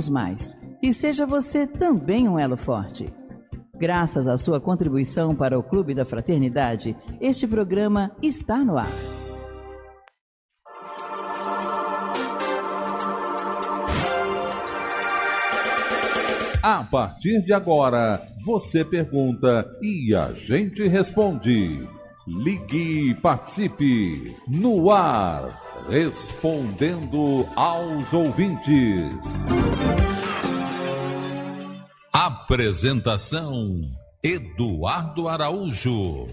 somos mais e seja você também um elo forte. Graças à sua contribuição para o Clube da Fraternidade, este programa está no ar. A partir de agora, você pergunta e a gente responde. Ligue e participe no ar, respondendo aos ouvintes. Apresentação Eduardo Araújo.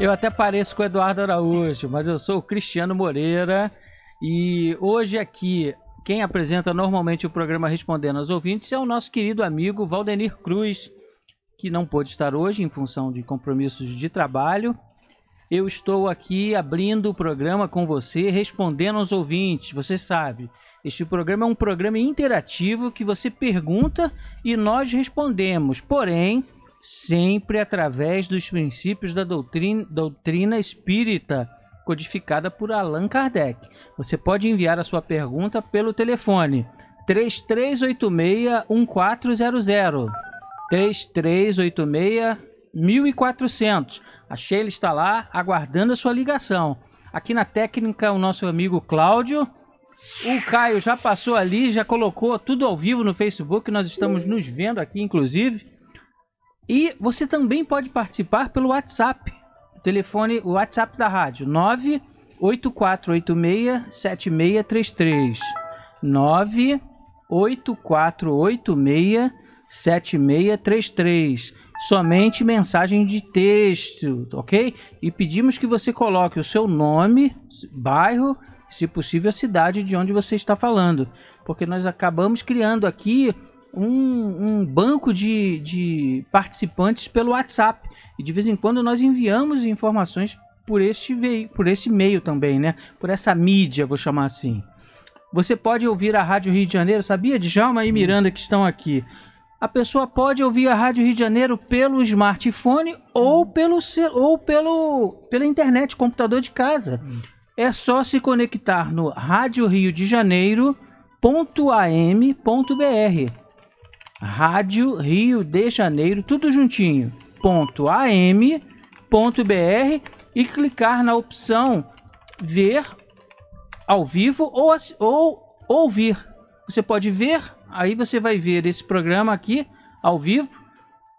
Eu até pareço com o Eduardo Araújo, mas eu sou o Cristiano Moreira e hoje aqui quem apresenta normalmente o programa Respondendo aos Ouvintes é o nosso querido amigo Valdenir Cruz que não pôde estar hoje em função de compromissos de trabalho. Eu estou aqui abrindo o programa com você, respondendo aos ouvintes. Você sabe, este programa é um programa interativo que você pergunta e nós respondemos, porém, sempre através dos princípios da doutrina, doutrina espírita codificada por Allan Kardec. Você pode enviar a sua pergunta pelo telefone 3386 1400. 3386 1400. A Sheila está lá aguardando a sua ligação. Aqui na técnica, o nosso amigo Cláudio. O Caio já passou ali, já colocou tudo ao vivo no Facebook. Nós estamos nos vendo aqui, inclusive. E você também pode participar pelo WhatsApp. O telefone, o WhatsApp da rádio, 984867633. 984867633. 7633. Somente mensagem de texto, ok? E pedimos que você coloque o seu nome, bairro, se possível a cidade de onde você está falando, porque nós acabamos criando aqui um, um banco de, de participantes pelo WhatsApp e de vez em quando nós enviamos informações por este veículo, por esse meio também, né? Por essa mídia, vou chamar assim. Você pode ouvir a Rádio Rio de Janeiro, sabia? Djalma e Miranda que estão aqui a pessoa pode ouvir a Rádio Rio de Janeiro pelo smartphone ou, pelo, ou pelo, pela internet, computador de casa. Hum. É só se conectar no Rádio Rio de Janeiro.am.br. Rádio Rio de Janeiro, tudo juntinho, am.br e clicar na opção ver ao vivo ou, ou ouvir. Você pode ver Aí você vai ver esse programa aqui ao vivo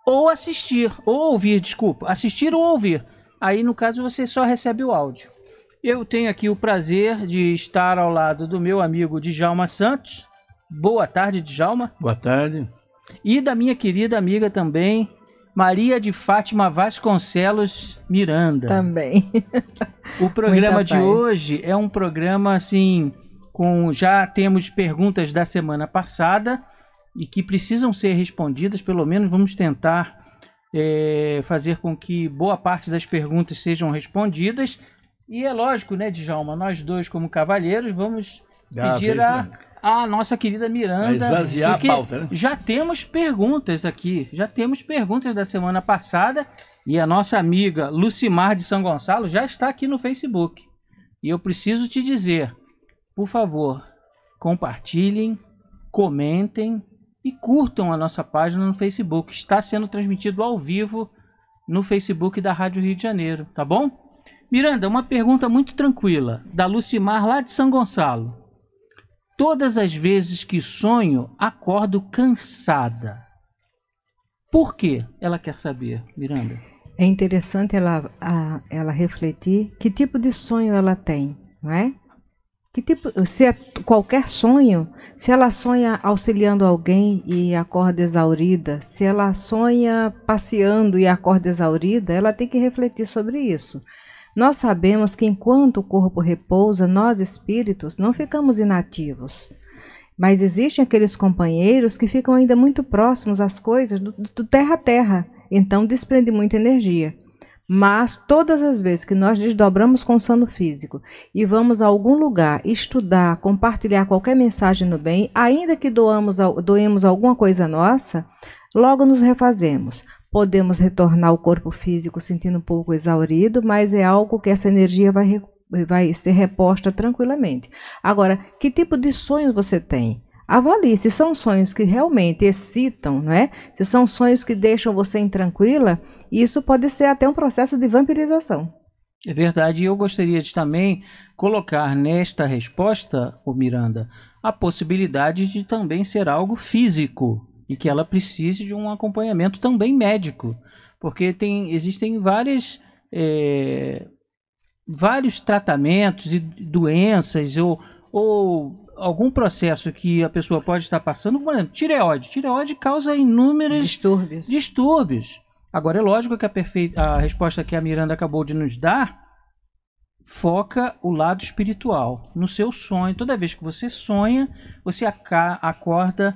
ou assistir, ou ouvir, desculpa, assistir ou ouvir. Aí no caso você só recebe o áudio. Eu tenho aqui o prazer de estar ao lado do meu amigo Djalma Santos. Boa tarde, Djalma. Boa tarde. E da minha querida amiga também, Maria de Fátima Vasconcelos Miranda. Também. o programa Muita de paz. hoje é um programa assim com já temos perguntas da semana passada e que precisam ser respondidas. Pelo menos vamos tentar é, fazer com que boa parte das perguntas sejam respondidas. E é lógico, né, Djalma? Nós dois, como cavalheiros, vamos ah, pedir a, a nossa querida Miranda. Vai a pauta, né? Já temos perguntas aqui. Já temos perguntas da semana passada. E a nossa amiga Lucimar de São Gonçalo já está aqui no Facebook. E eu preciso te dizer, por favor, compartilhem, comentem e curtam a nossa página no Facebook. Está sendo transmitido ao vivo no Facebook da Rádio Rio de Janeiro, tá bom? Miranda, uma pergunta muito tranquila, da Lucimar lá de São Gonçalo. Todas as vezes que sonho, acordo cansada. Por que ela quer saber, Miranda? É interessante ela, a, ela refletir que tipo de sonho ela tem, não é? Que tipo, se é qualquer sonho, se ela sonha auxiliando alguém e acorda exaurida, se ela sonha passeando e acorda exaurida, ela tem que refletir sobre isso. Nós sabemos que enquanto o corpo repousa, nós espíritos não ficamos inativos. Mas existem aqueles companheiros que ficam ainda muito próximos às coisas do, do terra a terra, então desprende muita energia. Mas todas as vezes que nós desdobramos com sono físico e vamos a algum lugar estudar, compartilhar qualquer mensagem no bem, ainda que doamos, doemos alguma coisa nossa, logo nos refazemos. Podemos retornar ao corpo físico sentindo um pouco exaurido, mas é algo que essa energia vai, vai ser reposta tranquilamente. Agora, que tipo de sonhos você tem? Avalie se são sonhos que realmente excitam, é? se são sonhos que deixam você intranquila, isso pode ser até um processo de vampirização. É verdade, e eu gostaria de também colocar nesta resposta, o Miranda, a possibilidade de também ser algo físico e que ela precise de um acompanhamento também médico, porque tem, existem várias, é, vários tratamentos e doenças ou, ou algum processo que a pessoa pode estar passando, por exemplo, tireoide. Tireoide causa inúmeros distúrbios. distúrbios. Agora, é lógico que a, perfeita, a resposta que a Miranda acabou de nos dar foca o lado espiritual, no seu sonho. Toda vez que você sonha, você acorda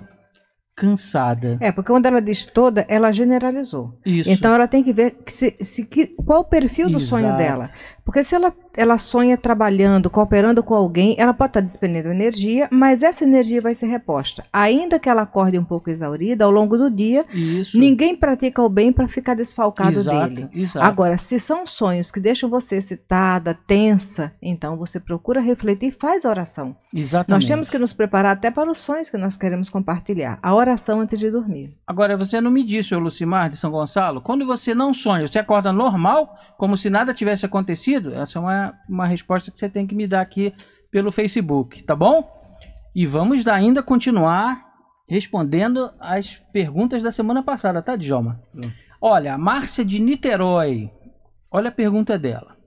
cansada. É, porque quando ela diz toda, ela generalizou. Isso. Então ela tem que ver que se, se, qual o perfil do Exato. sonho dela. Porque se ela, ela sonha trabalhando, cooperando com alguém, ela pode estar despendendo energia, mas essa energia vai ser reposta. Ainda que ela acorde um pouco exaurida, ao longo do dia, Isso. ninguém pratica o bem para ficar desfalcado exato, dele. Exato. Agora, se são sonhos que deixam você excitada, tensa, então você procura refletir e faz a oração. Exatamente. Nós temos que nos preparar até para os sonhos que nós queremos compartilhar. A oração antes de dormir. Agora, você não me disse, Lucimar de São Gonçalo, quando você não sonha, você acorda normal, como se nada tivesse acontecido? sentido? Essa é uma, uma resposta que você tem que me dar aqui pelo Facebook, tá bom? E vamos ainda continuar respondendo as perguntas da semana passada, tá, Djalma? Hum. Olha, a Márcia de Niterói, olha a pergunta dela.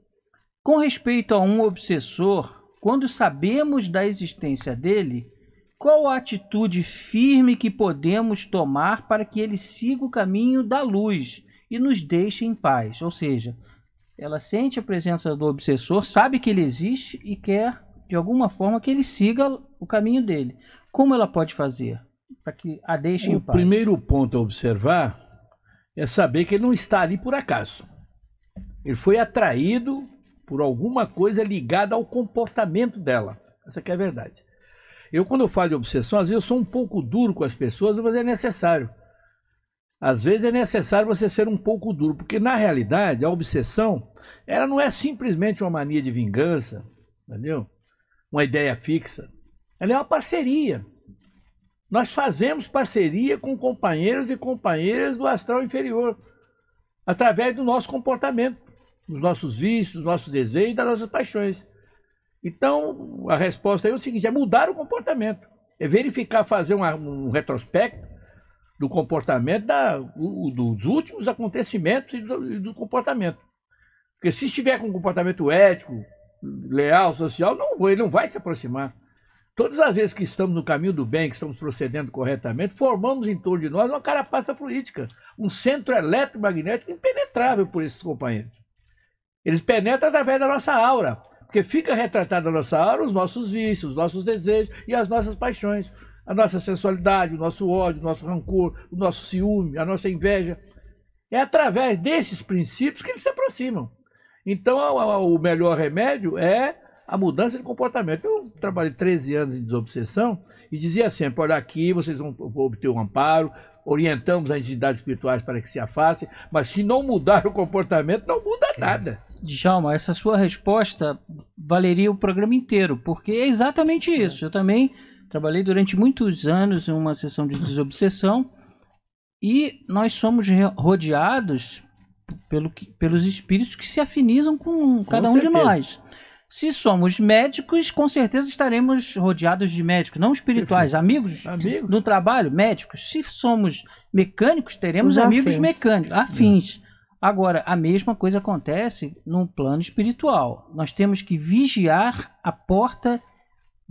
Com respeito a um obsessor, quando sabemos da existência dele, qual a atitude firme que podemos tomar para que ele siga o caminho da luz e nos deixe em paz? Ou seja, ela sente a presença do obsessor, sabe que ele existe e quer, de alguma forma, que ele siga o caminho dele. Como ela pode fazer para que a deixe o em paz? O primeiro ponto a observar é saber que ele não está ali por acaso. Ele foi atraído por alguma coisa ligada ao comportamento dela. Essa é a verdade. Eu, quando eu falo de obsessão, às vezes eu sou um pouco duro com as pessoas, mas é necessário. Às vezes é necessário você ser um pouco duro, porque na realidade a obsessão ela não é simplesmente uma mania de vingança, entendeu? Uma ideia fixa. Ela é uma parceria. Nós fazemos parceria com companheiros e companheiras do astral inferior, através do nosso comportamento, dos nossos vícios, dos nossos desejos, das nossas paixões. Então, a resposta é o seguinte: é mudar o comportamento, é verificar, fazer uma, um retrospecto do comportamento da, o, dos últimos acontecimentos e do, e do, comportamento. Porque se estiver com um comportamento ético, leal, social, não, ele não vai se aproximar. Todas as vezes que estamos no caminho do bem, que estamos procedendo corretamente, formamos em torno de nós uma carapaça política, um centro eletromagnético impenetrável por esses companheiros. Eles penetram através da nossa aura, porque fica retratada a nossa aura os nossos vícios, os nossos desejos e as nossas paixões a nossa sensualidade, o nosso ódio, o nosso rancor, o nosso ciúme, a nossa inveja. É através desses princípios que eles se aproximam. Então, o melhor remédio é a mudança de comportamento. Eu trabalhei 13 anos em desobsessão e dizia sempre: olha aqui, vocês vão obter um amparo, orientamos as entidades espirituais para que se afastem, mas se não mudar o comportamento, não muda é. nada. Djalma, essa sua resposta valeria o programa inteiro, porque é exatamente isso. Eu também Trabalhei durante muitos anos em uma sessão de desobsessão e nós somos rodeados pelo que, pelos espíritos que se afinizam com, com cada um certeza. de nós. Se somos médicos, com certeza estaremos rodeados de médicos, não espirituais, amigos, amigos. no trabalho, médicos. Se somos mecânicos, teremos Os amigos afins. mecânicos, é. afins. Hum. Agora, a mesma coisa acontece no plano espiritual. Nós temos que vigiar a porta espiritual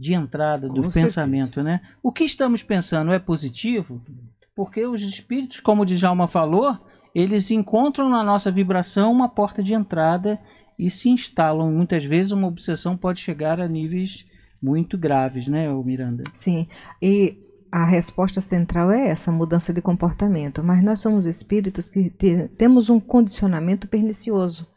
de entrada Com do certeza. pensamento, né? O que estamos pensando é positivo? Porque os espíritos, como o Djalma falou, eles encontram na nossa vibração uma porta de entrada e se instalam. Muitas vezes uma obsessão pode chegar a níveis muito graves, né, Miranda? Sim. E a resposta central é essa, mudança de comportamento. Mas nós somos espíritos que temos um condicionamento pernicioso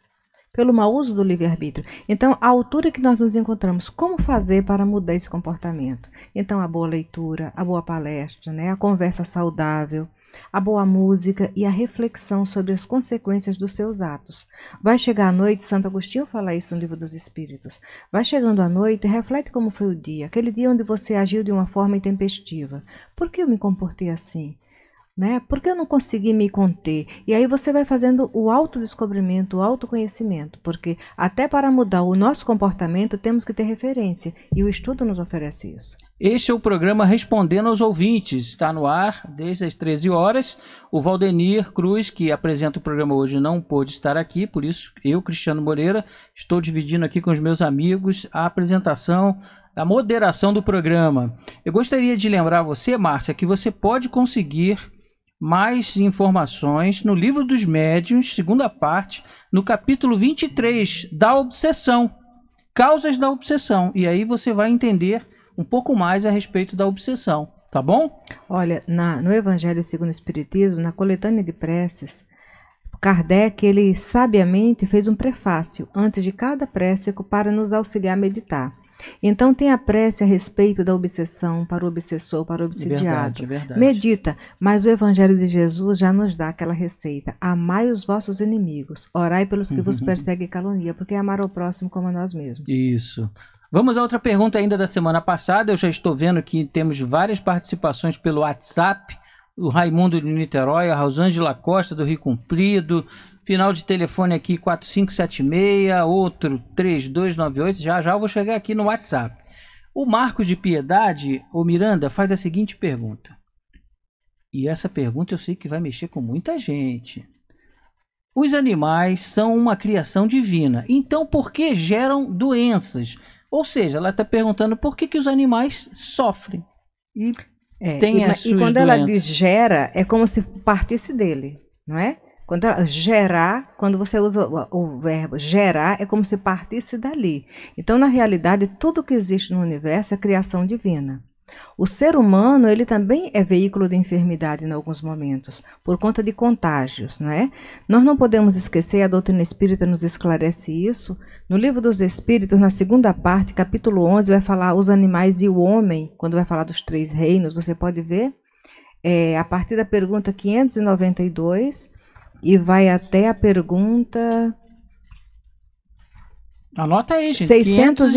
pelo mau uso do livre-arbítrio. Então, a altura que nós nos encontramos, como fazer para mudar esse comportamento? Então, a boa leitura, a boa palestra, né, a conversa saudável, a boa música e a reflexão sobre as consequências dos seus atos. Vai chegar a noite, Santo Agostinho fala isso no Livro dos Espíritos. Vai chegando a noite, reflete como foi o dia, aquele dia onde você agiu de uma forma intempestiva. Por que eu me comportei assim? né? Por que eu não consegui me conter? E aí você vai fazendo o autodescobrimento, o autoconhecimento, porque até para mudar o nosso comportamento temos que ter referência e o estudo nos oferece isso. Este é o programa Respondendo aos Ouvintes. Está no ar desde as 13 horas. O Valdenir Cruz, que apresenta o programa hoje, não pôde estar aqui, por isso eu, Cristiano Moreira, estou dividindo aqui com os meus amigos a apresentação, a moderação do programa. Eu gostaria de lembrar você, Márcia, que você pode conseguir mais informações no livro dos médiuns, segunda parte, no capítulo 23, da obsessão. Causas da obsessão. E aí você vai entender um pouco mais a respeito da obsessão, tá bom? Olha, na, no Evangelho segundo o Espiritismo, na coletânea de preces, Kardec, ele sabiamente fez um prefácio antes de cada prece para nos auxiliar a meditar. Então tenha prece a respeito da obsessão para o obsessor, para o obsidiado. Verdade, verdade. Medita, mas o Evangelho de Jesus já nos dá aquela receita. Amai os vossos inimigos, orai pelos que uhum. vos perseguem e calunia, porque é amar o próximo como a nós mesmos. Isso. Vamos a outra pergunta ainda da semana passada. Eu já estou vendo que temos várias participações pelo WhatsApp. O Raimundo de Niterói, a Rosângela Costa do Rio Cumprido, Final de telefone aqui 4576, outro 3298. Já já eu vou chegar aqui no WhatsApp. O Marcos de Piedade, o Miranda, faz a seguinte pergunta. E essa pergunta eu sei que vai mexer com muita gente. Os animais são uma criação divina, então por que geram doenças? Ou seja, ela está perguntando por que, que os animais sofrem e é, têm e, as suas E quando doenças. ela diz gera, é como se partisse dele, não é? Quando ela, gerar, quando você usa o, o, verbo gerar, é como se partisse dali. Então, na realidade, tudo que existe no universo é criação divina. O ser humano, ele também é veículo de enfermidade em alguns momentos, por conta de contágios, não é? Nós não podemos esquecer, a doutrina espírita nos esclarece isso. No livro dos Espíritos, na segunda parte, capítulo 11, vai falar os animais e o homem, quando vai falar dos três reinos, você pode ver, é, a partir da pergunta 592, e vai até a pergunta. Anota aí, gente. 610.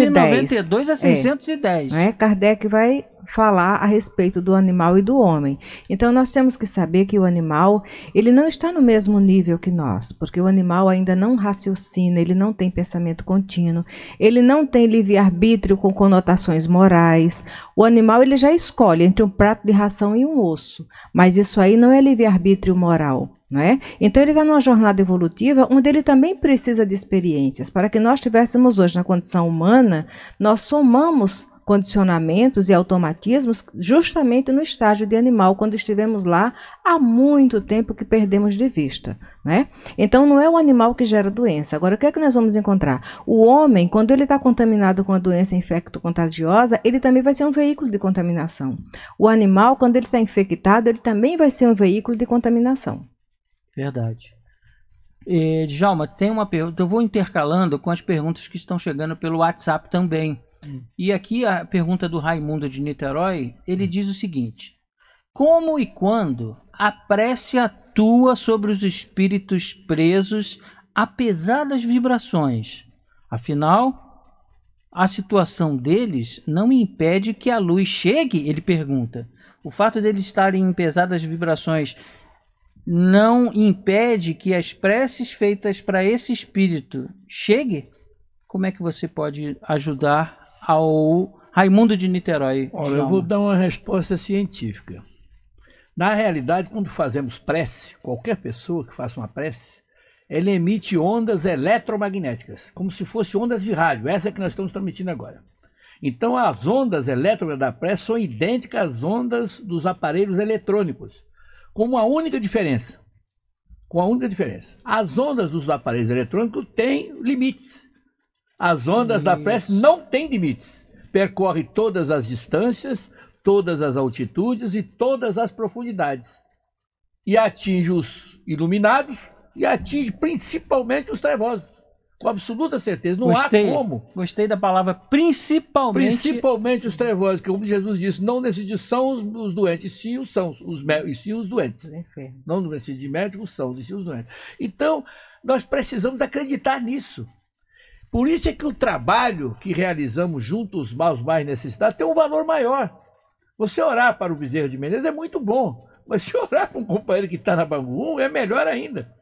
592 a 610. É, é, Kardec vai falar a respeito do animal e do homem. Então nós temos que saber que o animal, ele não está no mesmo nível que nós, porque o animal ainda não raciocina, ele não tem pensamento contínuo, ele não tem livre-arbítrio com conotações morais. O animal ele já escolhe entre um prato de ração e um osso, mas isso aí não é livre-arbítrio moral não é? Então ele está numa jornada evolutiva onde ele também precisa de experiências. Para que nós tivéssemos hoje na condição humana, nós somamos condicionamentos e automatismos justamente no estágio de animal, quando estivemos lá há muito tempo que perdemos de vista. Né? Então não é o animal que gera doença. Agora, o que é que nós vamos encontrar? O homem, quando ele está contaminado com a doença infecto-contagiosa, ele também vai ser um veículo de contaminação. O animal, quando ele está infectado, ele também vai ser um veículo de contaminação. Verdade. E, Djalma, tem uma pergunta. Eu vou intercalando com as perguntas que estão chegando pelo WhatsApp também. Hum. E aqui a pergunta do Raimundo de Niterói, ele hum. diz o seguinte: Como e quando a prece atua sobre os espíritos presos, apesar das vibrações? Afinal, a situação deles não impede que a luz chegue? Ele pergunta. O fato deles estarem em pesadas vibrações não impede que as preces feitas para esse espírito chegue? Como é que você pode ajudar ao Raimundo de Niterói? Olha, eu vou dar uma resposta científica. Na realidade, quando fazemos prece, qualquer pessoa que faça uma prece, ele emite ondas eletromagnéticas, como se fossem ondas de rádio, essa é que nós estamos transmitindo agora. Então, as ondas elétricas da prece são idênticas às ondas dos aparelhos eletrônicos com uma única diferença. Com a única diferença. As ondas dos aparelhos eletrônicos têm limites. As ondas Isso. da prece não têm limites. Percorre todas as distâncias, todas as altitudes e todas as profundidades. E atinge os iluminados e atinge principalmente os trevosos com absoluta certeza. Não gostei, há como. Gostei da palavra principalmente. Principalmente os trevosos, que como Jesus disse, não decide são os, os doentes, sim os são, os, e sim os doentes. Não decide médicos, são, e sim os doentes. Então, nós precisamos acreditar nisso. Por isso é que o trabalho que realizamos junto aos mais necessitados tem um valor maior. Você orar para o bezerro de Menezes é muito bom, mas se orar para um companheiro que está na Bangu é melhor ainda.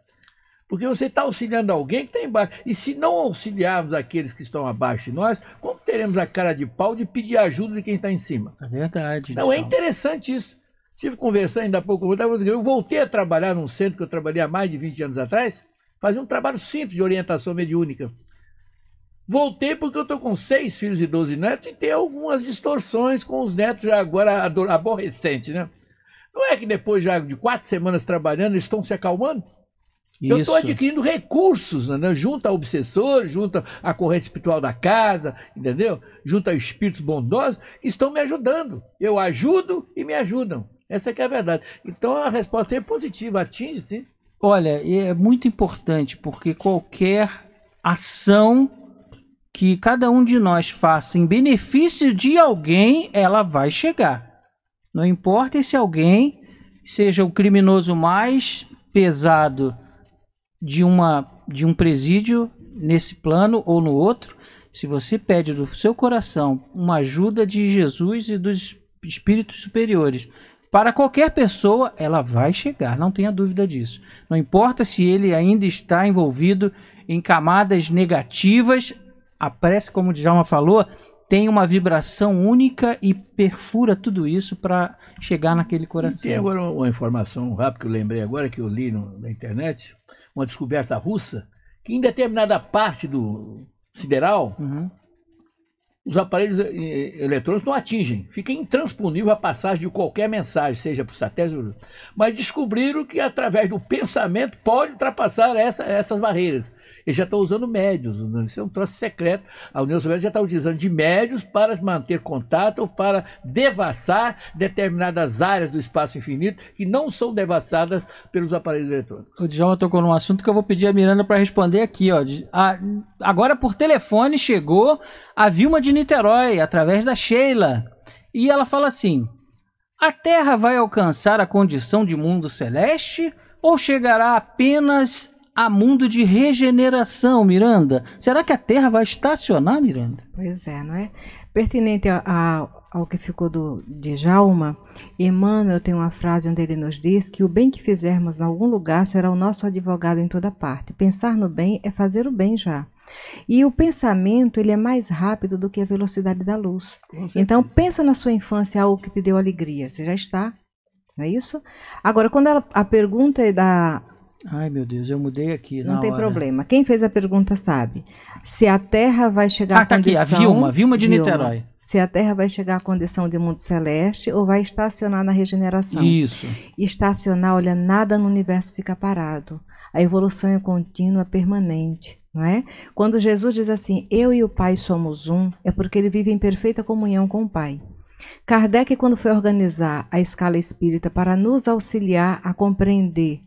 Porque você está auxiliando alguém que está embaixo. E se não auxiliarmos aqueles que estão abaixo de nós, como teremos a cara de pau de pedir ajuda de quem está em cima? É verdade. Não, então. é interessante isso. Estive conversando ainda há pouco, eu voltei a trabalhar num centro que eu trabalhei há mais de 20 anos atrás, fazia um trabalho simples de orientação mediúnica. Voltei porque eu estou com seis filhos e doze netos e tem algumas distorções com os netos já agora aborrecentes, né? Não é que depois já de quatro semanas trabalhando eles estão se acalmando? Isso. Eu estou adquirindo recursos, né, né? junto ao obsessor, junto à corrente espiritual da casa, entendeu? Junto a espíritos bondosos que estão me ajudando. Eu ajudo e me ajudam. Essa é a verdade. Então a resposta é positiva, atinge sim. Olha, é muito importante porque qualquer ação que cada um de nós faça em benefício de alguém, ela vai chegar. Não importa se alguém seja o criminoso mais pesado de, uma, de um presídio nesse plano ou no outro, se você pede do seu coração uma ajuda de Jesus e dos espíritos superiores para qualquer pessoa, ela vai chegar, não tenha dúvida disso. Não importa se ele ainda está envolvido em camadas negativas, a prece, como o Djalma falou, tem uma vibração única e perfura tudo isso para chegar naquele coração. E tem agora uma informação rápida que eu lembrei agora, que eu li no, na internet, uma descoberta russa, que em determinada parte do sideral, uhum. os aparelhos eh, eh, eletrônicos não atingem. Fica intransponível a passagem de qualquer mensagem, seja por satélite, mas descobriram que através do pensamento pode ultrapassar essa, essas barreiras. Eles já estão usando médios, né? isso é um troço secreto. A União Soviética já está utilizando de médios para manter contato ou para devassar determinadas áreas do espaço infinito que não são devassadas pelos aparelhos eletrônicos. O Djalma tocou num assunto que eu vou pedir a Miranda para responder aqui. Ó. A, agora, por telefone, chegou a Vilma de Niterói, através da Sheila. E ela fala assim: a Terra vai alcançar a condição de mundo celeste ou chegará apenas a mundo de regeneração, Miranda. Será que a Terra vai estacionar, Miranda? Pois é, não é? Pertinente a, a, ao que ficou do, de Jalma, Emmanuel tem uma frase onde ele nos diz que o bem que fizermos em algum lugar será o nosso advogado em toda parte. Pensar no bem é fazer o bem já. E o pensamento ele é mais rápido do que a velocidade da luz. Então pensa na sua infância algo que te deu alegria. Você já está, não é isso? Agora quando ela, a pergunta é da Ai, meu Deus, eu mudei aqui. Não tem hora. problema. Quem fez a pergunta sabe. Se a Terra vai chegar ah, à tá condição. Aqui, a Vilma, Vilma de Vilma, Niterói. Se a Terra vai chegar à condição de mundo celeste ou vai estacionar na regeneração. Isso. Estacionar, olha, nada no universo fica parado. A evolução é contínua, permanente. Não é? Quando Jesus diz assim, eu e o Pai somos um, é porque ele vive em perfeita comunhão com o Pai. Kardec, quando foi organizar a escala espírita para nos auxiliar a compreender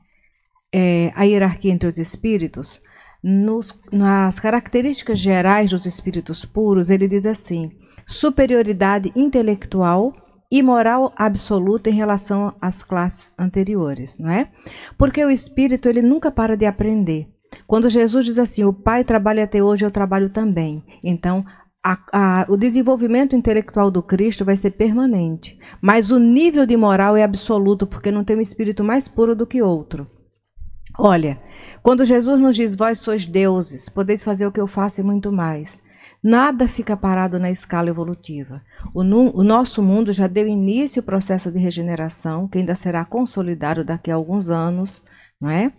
é, a hierarquia entre os espíritos, nos, nas características gerais dos espíritos puros, ele diz assim: superioridade intelectual e moral absoluta em relação às classes anteriores, não é? Porque o espírito ele nunca para de aprender. Quando Jesus diz assim: "O Pai trabalha até hoje, eu trabalho também". Então, a, a, o desenvolvimento intelectual do Cristo vai ser permanente, mas o nível de moral é absoluto, porque não tem um espírito mais puro do que outro. Olha, quando Jesus nos diz, vós sois deuses, podeis fazer o que eu faço e muito mais. Nada fica parado na escala evolutiva. O, o, nosso mundo já deu início ao processo de regeneração, que ainda será consolidado daqui a alguns anos, não é?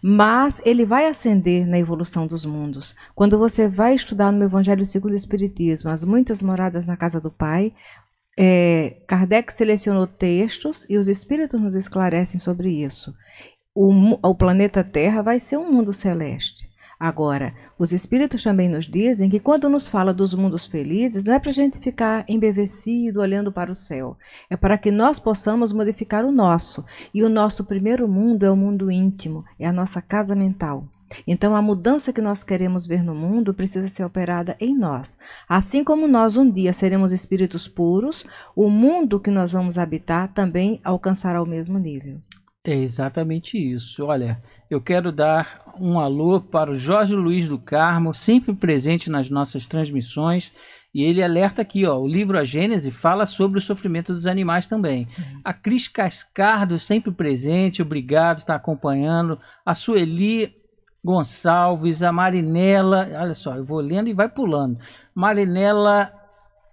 Mas ele vai ascender na evolução dos mundos. Quando você vai estudar no Evangelho segundo o Espiritismo, as muitas moradas na casa do Pai, é, Kardec selecionou textos e os espíritos nos esclarecem sobre isso o, o planeta Terra vai ser um mundo celeste. Agora, os espíritos também nos dizem que quando nos fala dos mundos felizes, não é para a gente ficar embevecido olhando para o céu, é para que nós possamos modificar o nosso. E o nosso primeiro mundo é o mundo íntimo, é a nossa casa mental. Então, a mudança que nós queremos ver no mundo precisa ser operada em nós. Assim como nós um dia seremos espíritos puros, o mundo que nós vamos habitar também alcançará o mesmo nível. É exatamente isso. Olha, eu quero dar um alô para o Jorge Luiz do Carmo, sempre presente nas nossas transmissões. E ele alerta aqui, ó, o livro A Gênese fala sobre o sofrimento dos animais também. Sim. A Cris Cascardo, sempre presente, obrigado, está acompanhando. A Sueli Gonçalves, a Marinela, olha só, eu vou lendo e vai pulando. Marinela,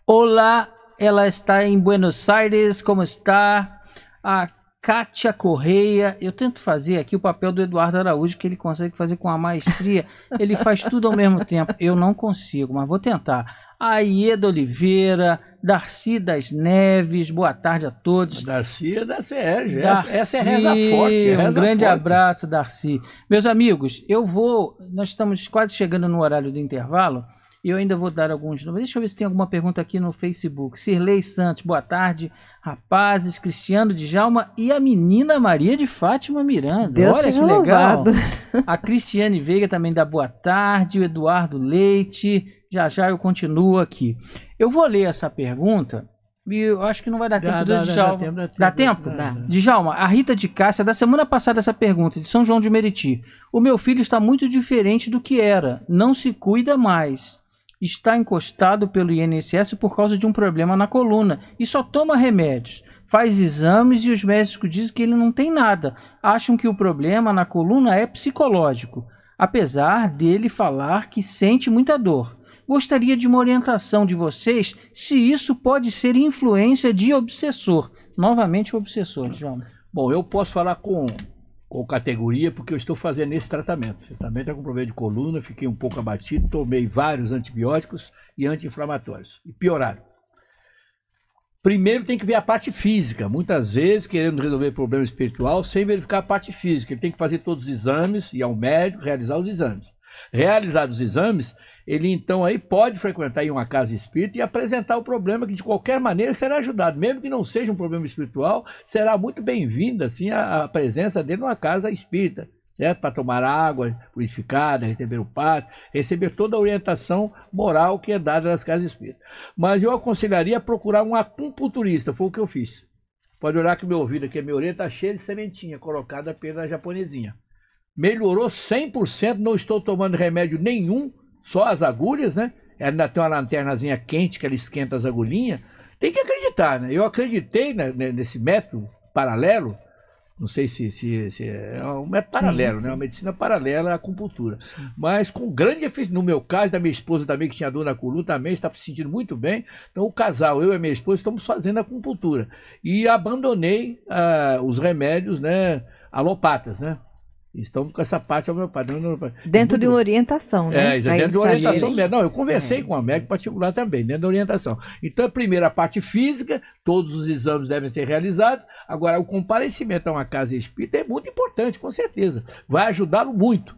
olá, ela está em Buenos Aires, como está? A Kátia Correia. Eu tento fazer aqui o papel do Eduardo Araújo, que ele consegue fazer com a maestria. Ele faz tudo ao mesmo tempo. Eu não consigo, mas vou tentar. Aieda Oliveira, Darcy das Neves, boa tarde a todos. Darcy é da é, CERJ, essa é reza forte. reza um grande forte. abraço, Darcy. Meus amigos, eu vou. Nós estamos quase chegando no horário do intervalo. E eu ainda vou dar alguns números. Deixa eu ver se tem alguma pergunta aqui no Facebook. Sirlei Santos, boa tarde. Rapazes, Cristiano Djalma e a menina Maria de Fátima Miranda. Deus Olha que louvado. legal. A Cristiane Veiga também dá boa tarde. O Eduardo Leite. Já já eu continuo aqui. Eu vou ler essa pergunta. E eu acho que não vai dar dá, tempo né, dá, do Djalma. Dá, tempo? Dá tempo? Dá. Tempo? Djalma, a Rita de Cássia, da semana passada, essa pergunta, de São João de Meriti. O meu filho está muito diferente do que era. Não se cuida mais está encostado pelo INSS por causa de um problema na coluna e só toma remédios. Faz exames e os médicos dizem que ele não tem nada. Acham que o problema na coluna é psicológico, apesar dele falar que sente muita dor. Gostaria de uma orientação de vocês se isso pode ser influência de obsessor. Novamente o obsessor, João. Bom, eu posso falar com ou categoria, porque eu estou fazendo esse tratamento. Eu também estou é com problema de coluna, fiquei um pouco abatido, tomei vários antibióticos e anti-inflamatórios, e pioraram. Primeiro tem que ver a parte física. Muitas vezes querendo resolver problema espiritual sem verificar a parte física. Ele tem que fazer todos os exames, e ao médico, realizar os exames. Realizados os exames, ele então aí pode frequentar uma casa espírita e apresentar o problema que de qualquer maneira será ajudado, mesmo que não seja um problema espiritual, será muito bem-vinda assim a, a, presença dele numa casa espírita, certo? Para tomar água purificada, né? receber o pato, receber toda a orientação moral que é dada nas casas espíritas. Mas eu aconselharia procurar um acupunturista, foi o que eu fiz. Pode olhar que meu ouvido aqui, minha orelha está cheia de sementinha colocada pela japonesinha. Melhorou 100%, não estou tomando remédio nenhum só as agulhas, né? Ainda tem uma lanternazinha quente que ela esquenta as agulhinhas. Tem que acreditar, né? Eu acreditei né, nesse método paralelo. Não sei se, se, se é, é um método paralelo, sim, né? sim. né? Uma medicina paralela à acupuntura. Mas com grande eficiência. No meu caso, da minha esposa também, que tinha dor na coluna, também está se sentindo muito bem. Então, o casal, eu e minha esposa, estamos fazendo a acupuntura. E abandonei ah, os remédios, né? Alopatas, né? estão com essa parte homeopática. É dentro de uma orientação, né? É, dentro de uma orientação mesmo. Não, eu conversei é, com a médica particular também, dentro da orientação. Então, a primeira parte física, todos os exames devem ser realizados. Agora, o comparecimento a uma casa espírita é muito importante, com certeza. Vai ajudá-lo muito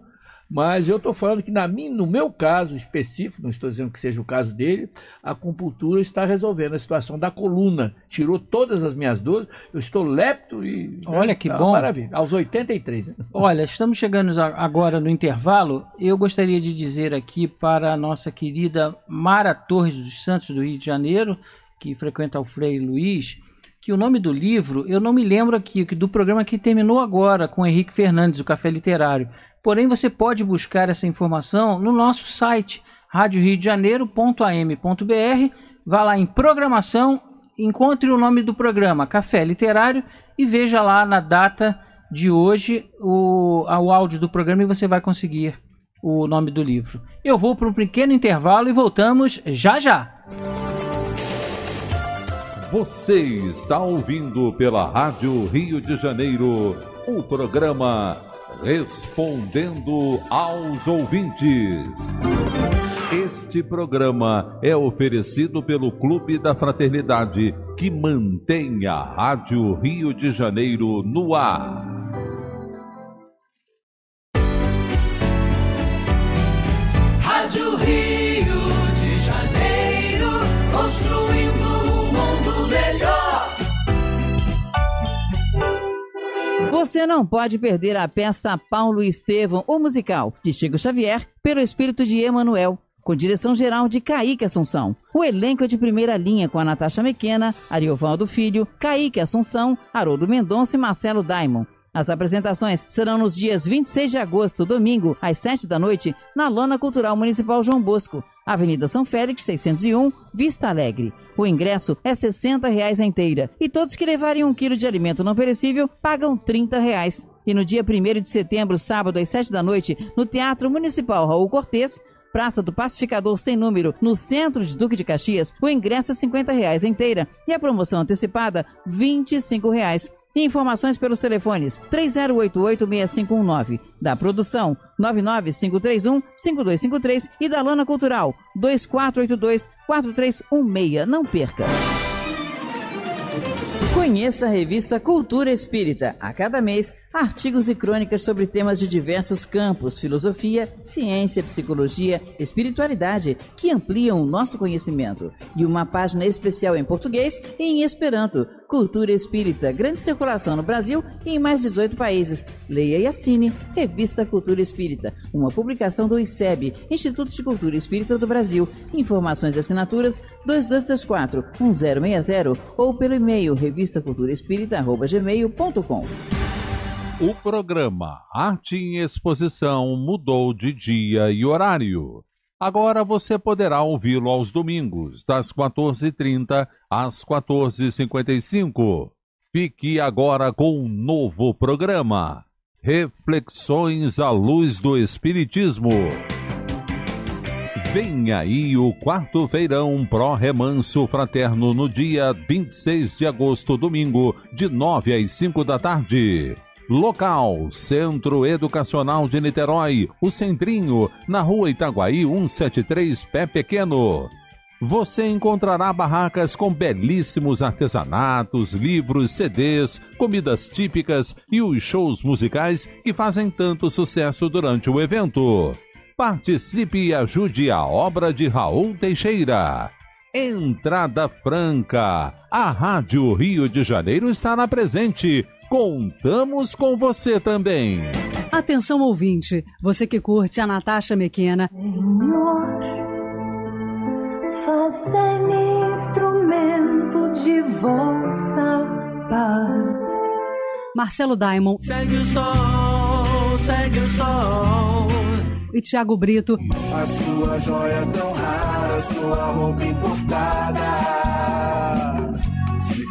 mas eu estou falando que na mim, no meu caso específico, não estou dizendo que seja o caso dele, a acupuntura está resolvendo a situação da coluna. Tirou todas as minhas dores, eu estou lepto e. Né, Olha que ah, bom. Maravilha, aos 83. Né? Olha, estamos chegando agora no intervalo. Eu gostaria de dizer aqui para a nossa querida Mara Torres dos Santos do Rio de Janeiro, que frequenta o Frei Luiz que o nome do livro, eu não me lembro aqui, do programa que terminou agora com Henrique Fernandes, o Café Literário. Porém, você pode buscar essa informação no nosso site radioriodejaneiro.am.br. Vá lá em programação, encontre o nome do programa Café Literário e veja lá na data de hoje o, o áudio do programa e você vai conseguir o nome do livro. Eu vou para um pequeno intervalo e voltamos já já. Você está ouvindo pela Rádio Rio de Janeiro o programa Respondendo aos ouvintes. Este programa é oferecido pelo Clube da Fraternidade, que mantém a Rádio Rio de Janeiro no ar. Você não pode perder a peça Paulo Estevão, o musical, de Chico Xavier, pelo espírito de Emanuel, com direção geral de Kaique Assunção. O elenco é de primeira linha com a Natasha Mequena, Ariovaldo Filho, Kaique Assunção, Haroldo Mendonça e Marcelo Daimon. As apresentações serão nos dias 26 de agosto, domingo, às 7 da noite, na Lona Cultural Municipal João Bosco, Avenida São Félix, 601, Vista Alegre. O ingresso é R$ 60,00 inteira e todos que levarem um quilo de alimento não perecível pagam R$ 30,00. E no dia 1 de setembro, sábado, às 7 da noite, no Teatro Municipal Raul Cortez, Praça do Pacificador Sem Número, no centro de Duque de Caxias, o ingresso é R$ 50 inteira e a promoção antecipada R$ 25 Informações pelos telefones 3088-6519, da produção 99531-5253 e da Lona Cultural 2482-4316. Não perca! Conheça a revista Cultura Espírita. A cada mês, artigos e crônicas sobre temas de diversos campos: filosofia, ciência, psicologia, espiritualidade, que ampliam o nosso conhecimento. E uma página especial em português e em esperanto Cultura Espírita, grande circulação no Brasil e em mais 18 países. Leia e assine Revista Cultura Espírita, uma publicação do ICEB, Instituto de Cultura Espírita do Brasil. Informações e assinaturas 2224 1060 ou pelo e-mail revistaculturaespirita@gmail.com. O programa Arte em Exposição mudou de dia e horário Agora você poderá ouvi-lo aos domingos, das 14h30 às 14h55. Fique agora com um novo programa. Reflexões à luz do Espiritismo. Vem aí o quarto feirão pró Remanso Fraterno no dia 26 de agosto, domingo, de 9 às 5 da tarde. Local: Centro Educacional de Niterói, o Centrinho, na rua Itaguaí 173, Pé Pequeno. Você encontrará barracas com belíssimos artesanatos, livros, CDs, comidas típicas e os shows musicais que fazem tanto sucesso durante o evento. Participe e ajude a obra de Raul Teixeira. Entrada Franca. A Rádio Rio de Janeiro estará presente Contamos com você também. Atenção ouvinte, você que curte a Natasha Mequena. Senhor, fazer-me instrumento de vossa paz. Marcelo Daimon. Segue o sol, segue o sol. E Tiago Brito. A sua joia tão rara, sua roupa importada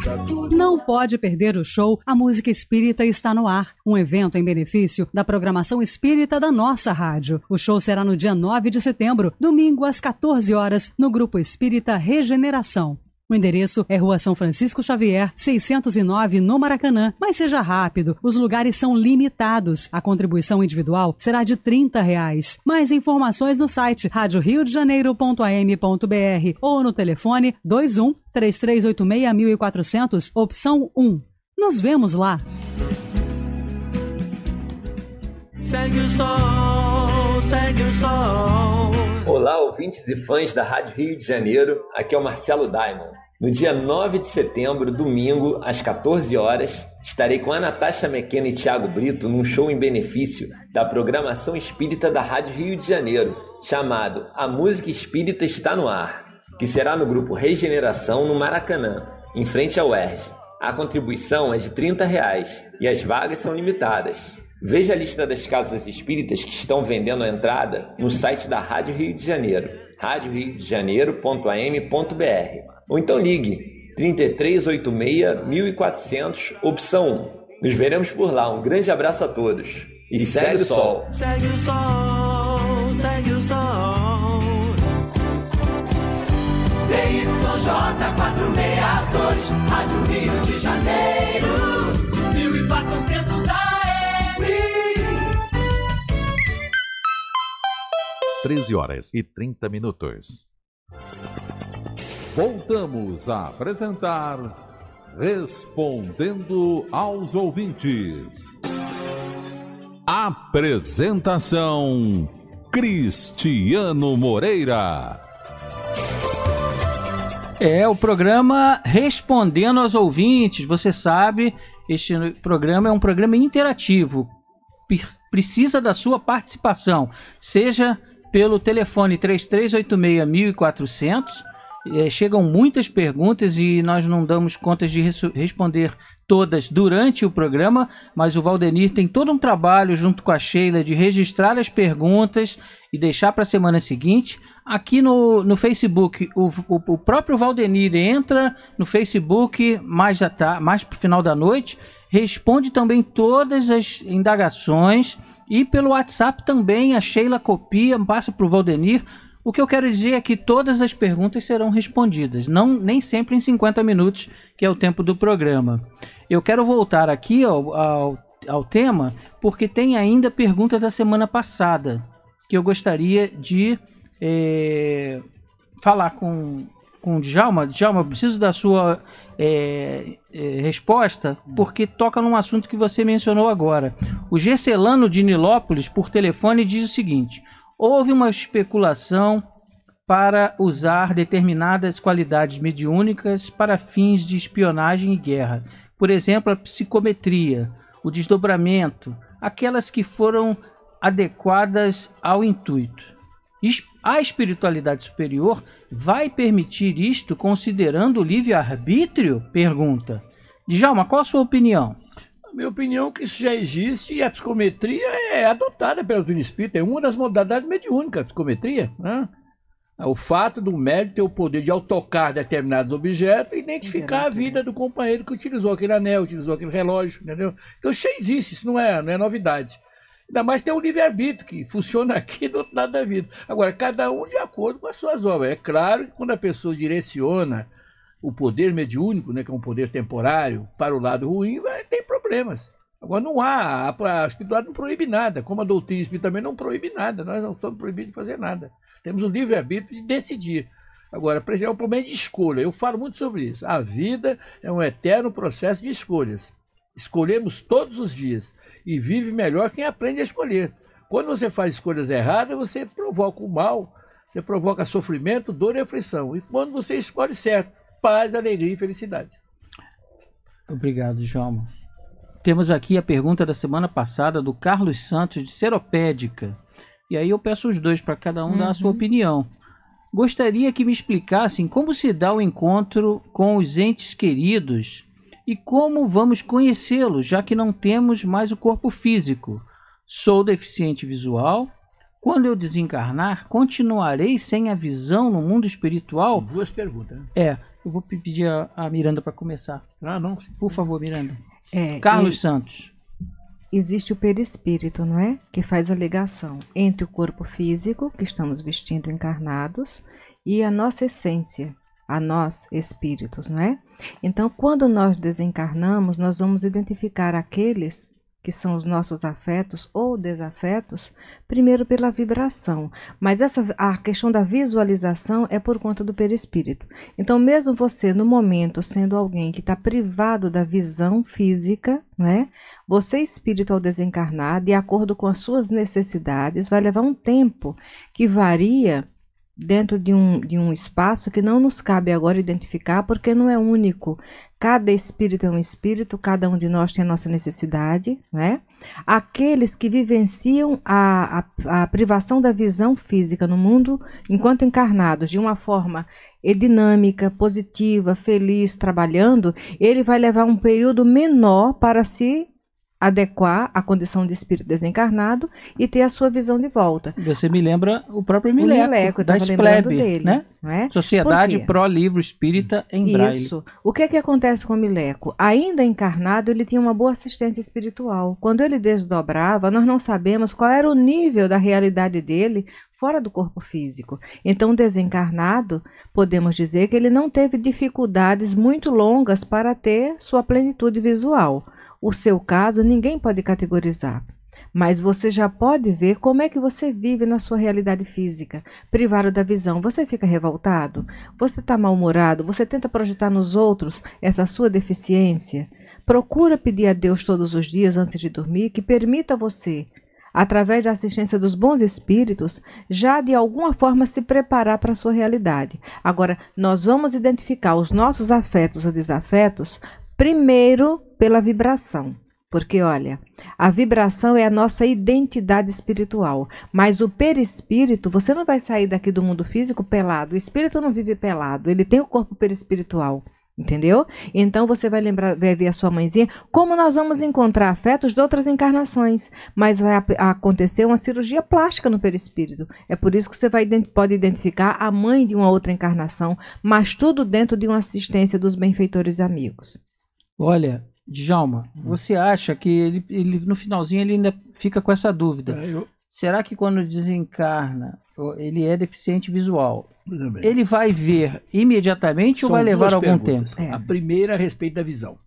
Tá Não pode perder o show A Música Espírita está no ar, um evento em benefício da programação espírita da nossa rádio. O show será no dia 9 de setembro, domingo às 14 horas, no Grupo Espírita Regeneração. O endereço é Rua São Francisco Xavier, 609, no Maracanã. Mas seja rápido, os lugares são limitados. A contribuição individual será de R$ 30 reais. Mais informações no site radioriodejaneiro.am.br ou no telefone 21 3386 1400, opção 1. Nos vemos lá! Segue o sol, segue o sol. Olá, ouvintes e fãs da Rádio Rio de Janeiro. Aqui é o Marcelo Diamond. No dia 9 de setembro, domingo, às 14 horas, estarei com a Natasha McKenna e Thiago Brito num show em benefício da programação espírita da Rádio Rio de Janeiro, chamado A Música Espírita Está no Ar, que será no grupo Regeneração no Maracanã, em frente ao ERJ. A contribuição é de R$ 30 reais, e as vagas são limitadas. Veja a lista das casas espíritas que estão vendendo a entrada no site da Rádio Rio de Janeiro, radioriodejaneiro.am.br. Ou então ligue 3386 1400, opção 1. Nos veremos por lá. Um grande abraço a todos. E, e segue, segue, o sol. Segue o sol, segue o sol. CYJ 462, Rádio Rio de Janeiro. 13 horas e 30 minutos. Voltamos a apresentar Respondendo aos Ouvintes. Apresentação Cristiano Moreira. É o programa Respondendo aos Ouvintes. Você sabe, este programa é um programa interativo. Precisa da sua participação, seja pelo telefone 3386-1400. É, chegam muitas perguntas e nós não damos contas de responder todas durante o programa, mas o Valdenir tem todo um trabalho junto com a Sheila de registrar as perguntas e deixar para a semana seguinte. Aqui no, no Facebook, o, o, o próprio Valdenir entra no Facebook mais, mais para o final da noite, responde também todas as indagações e pelo WhatsApp também, a Sheila copia, passa para o Valdenir. O que eu quero dizer é que todas as perguntas serão respondidas, não nem sempre em 50 minutos, que é o tempo do programa. Eu quero voltar aqui ao, ao, ao tema, porque tem ainda pergunta da semana passada, que eu gostaria de é, falar com, com o Djalma. Djalma, preciso da sua é, é, resposta, porque toca num assunto que você mencionou agora. O Gercelano de Nilópolis, por telefone, diz o seguinte: houve uma especulação para usar determinadas qualidades mediúnicas para fins de espionagem e guerra. Por exemplo, a psicometria, o desdobramento, aquelas que foram adequadas ao intuito. A espiritualidade superior Vai permitir isto considerando o livre-arbítrio? Pergunta. Djalma, qual a sua opinião? A minha opinião é que isso já existe e a psicometria é adotada pelas doutrina É uma das modalidades mediúnicas, a psicometria. Né? O fato do médico ter o poder de autocar determinados objetos e identificar Exato, a vida né? do companheiro que utilizou aquele anel, utilizou aquele relógio, entendeu? Então isso já existe, isso não é, não é novidade. Ainda mais tem o um livre-arbítrio, que funciona aqui do outro lado da vida. Agora, cada um de acordo com as suas obras. É claro que quando a pessoa direciona o poder mediúnico, né, que é um poder temporário, para o lado ruim, vai ter problemas. Agora, não há, a, a espiritualidade não proíbe nada, como a doutrina espírita também não proíbe nada, nós não estamos proibidos de fazer nada. Temos o um livre-arbítrio de decidir. Agora, é um problema de escolha, eu falo muito sobre isso. A vida é um eterno processo de escolhas. Escolhemos todos os dias. E vive melhor quem aprende a escolher. Quando você faz escolhas erradas, você provoca o mal, você provoca sofrimento, dor e aflição. E quando você escolhe certo, paz, alegria e felicidade. Obrigado, João. Temos aqui a pergunta da semana passada do Carlos Santos, de Seropédica. E aí eu peço os dois para cada um uhum. dar a sua uhum. opinião. Gostaria que me explicassem como se dá o encontro com os entes queridos e como vamos conhecê-lo, já que não temos mais o corpo físico? Sou deficiente visual. Quando eu desencarnar, continuarei sem a visão no mundo espiritual? Duas perguntas. Né? É, eu vou pedir a, a Miranda para começar. Ah, não. Por favor, Miranda. É, Carlos e... Santos existe o perispírito, não é? Que faz a ligação entre o corpo físico que estamos vestindo encarnados e a nossa essência, a nós espíritos, não é? Então, quando nós desencarnamos, nós vamos identificar aqueles que são os nossos afetos ou desafetos, primeiro pela vibração, mas essa a questão da visualização é por conta do perispírito. Então, mesmo você no momento sendo alguém que está privado da visão física, não é? você espírito ao desencarnar, de acordo com as suas necessidades, vai levar um tempo que varia dentro de um, de um espaço que não nos cabe agora identificar, porque não é único. Cada espírito é um espírito, cada um de nós tem a nossa necessidade, né? Aqueles que vivenciam a, a, a privação da visão física no mundo enquanto encarnados de uma forma dinâmica, positiva, feliz, trabalhando, ele vai levar um período menor para se adequar a condição de espírito desencarnado e ter a sua visão de volta. Você me lembra o próprio Mileco, Mileco da Spleb, dele, né? É? Sociedade Pró Livro Espírita em Braille. Isso. O que é que acontece com o Mileco? Ainda encarnado, ele tinha uma boa assistência espiritual. Quando ele desdobrava, nós não sabemos qual era o nível da realidade dele fora do corpo físico. Então, desencarnado, podemos dizer que ele não teve dificuldades muito longas para ter sua plenitude visual. O seu caso ninguém pode categorizar, mas você já pode ver como é que você vive na sua realidade física. Privado da visão, você fica revoltado? Você está mal-humorado? Você tenta projetar nos outros essa sua deficiência? Procura pedir a Deus todos os dias antes de dormir que permita você, através da assistência dos bons espíritos, já de alguma forma se preparar para a sua realidade. Agora, nós vamos identificar os nossos afetos ou desafetos primeiro pela vibração. Porque, olha, a vibração é a nossa identidade espiritual. Mas o perispírito, você não vai sair daqui do mundo físico pelado. O espírito não vive pelado, ele tem o corpo perispiritual. Entendeu? Então você vai lembrar, vai ver a sua mãezinha, como nós vamos encontrar afetos de outras encarnações, mas vai acontecer uma cirurgia plástica no perispírito. É por isso que você vai, pode identificar a mãe de uma outra encarnação, mas tudo dentro de uma assistência dos benfeitores amigos. Olha, Djalma, hum. você acha que ele, ele, no finalzinho ele ainda fica com essa dúvida? É, eu... Será que quando desencarna ele é deficiente visual? É, ele vai ver imediatamente São ou vai levar algum perguntas. tempo? É. A primeira a respeito da visão.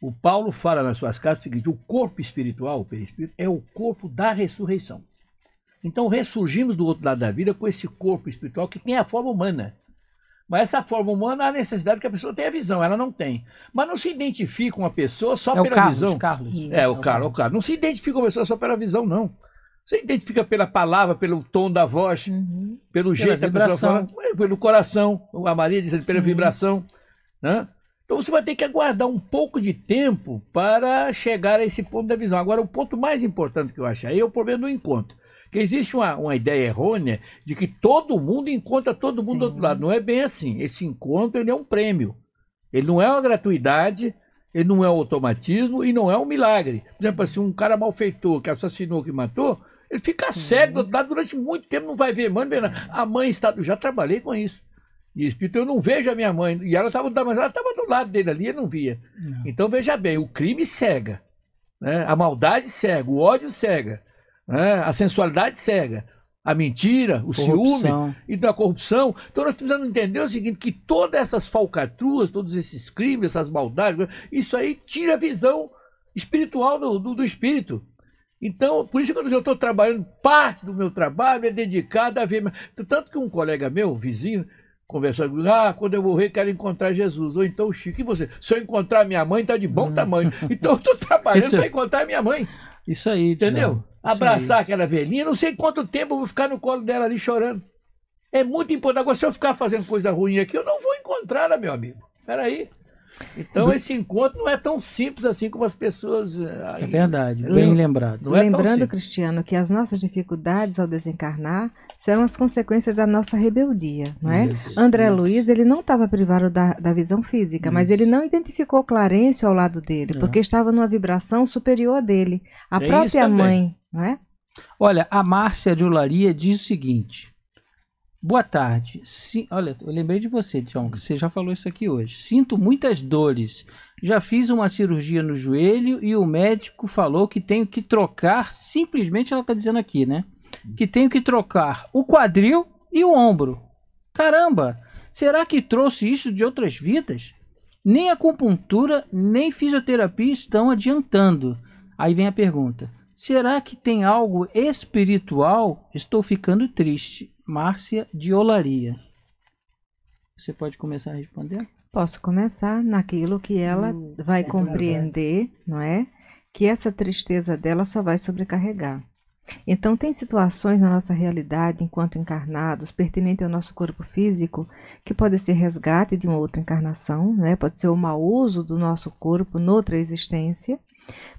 O Paulo fala nas suas cartas o seguinte: o corpo espiritual, o perispírito, é o corpo da ressurreição. Então ressurgimos do outro lado da vida com esse corpo espiritual que tem a forma humana. Mas essa forma humana há necessidade que a pessoa tenha visão, ela não tem. Mas não se identifica uma pessoa só é pela Carlos, visão. Carlos. É, o Carlos, o Carlos. Não se identifica uma pessoa só pela visão, não. Você identifica pela palavra, pelo tom da voz, uhum. pelo jeito que a pessoa fala, pelo coração. A Maria diz pela Sim. vibração. Né? Então você vai ter que aguardar um pouco de tempo para chegar a esse ponto da visão. Agora, o ponto mais importante que eu acho aí é o problema do encontro. Porque existe uma, uma ideia errônea de que todo mundo encontra todo mundo Sim. do outro lado. Não é bem assim. Esse encontro ele é um prêmio. Ele não é uma gratuidade, ele não é um automatismo e não é um milagre. Por exemplo, assim, um cara malfeitor que assassinou, que matou, ele fica Sim. cego durante muito tempo, não vai ver mãe, não vê nada. A mãe está. Eu já trabalhei com isso. E espírito, eu não vejo a minha mãe. E ela estava do lado dele ali, eu não via. Não. É. Então veja bem, o crime cega. Né? A maldade cega, o ódio cega né? a sensualidade cega, a mentira, o corrupção. ciúme e da corrupção. Então nós precisamos entender o seguinte: que todas essas falcatruas, todos esses crimes, essas maldades, isso aí tira a visão espiritual do, do, do espírito. Então, por isso que eu estou trabalhando, parte do meu trabalho é dedicada a ver. Tanto que um colega meu, vizinho, conversando, ah, quando eu morrer quero encontrar Jesus. Ou então, Chico, e você? Se eu encontrar minha mãe, está de bom hum. tamanho. Então, eu estou trabalhando é para encontrar minha mãe. Isso aí, entendeu? abraçar Sim. aquela velhinha, não sei quanto tempo eu vou ficar no colo dela ali chorando. É muito importante. Agora, se eu ficar fazendo coisa ruim aqui, eu não vou encontrar la né, meu amigo. Peraí. Então, esse encontro não é tão simples assim como as pessoas. Aí, eh, é verdade, bem não, lembrado. Não é Lembrando, Cristiano, que as nossas dificuldades ao desencarnar serão as consequências da nossa rebeldia, não é? Isso, André isso. Luiz, ele não estava privado da, da visão física, isso. mas ele não identificou Clarencio ao lado dele, é. porque estava numa vibração superior a dele. A é própria mãe não é? Olha, a Márcia de Olaria diz o seguinte: Boa tarde. Sim, olha, eu lembrei de você, Tião, que você já falou isso aqui hoje. Sinto muitas dores. Já fiz uma cirurgia no joelho e o médico falou que tenho que trocar, simplesmente ela está dizendo aqui, né? Que tenho que trocar o quadril e o ombro. Caramba! Será que trouxe isso de outras vidas? Nem acupuntura, nem fisioterapia estão adiantando. Aí vem a pergunta: Será que tem algo espiritual? Estou ficando triste. Márcia de Olaria. Você pode começar a responder? Posso começar naquilo que ela hum, vai é compreender, verdade. não é? Que essa tristeza dela só vai sobrecarregar. Então, tem situações na nossa realidade, enquanto encarnados, pertinente ao nosso corpo físico, que pode ser resgate de uma outra encarnação, né? pode ser o mau uso do nosso corpo noutra existência,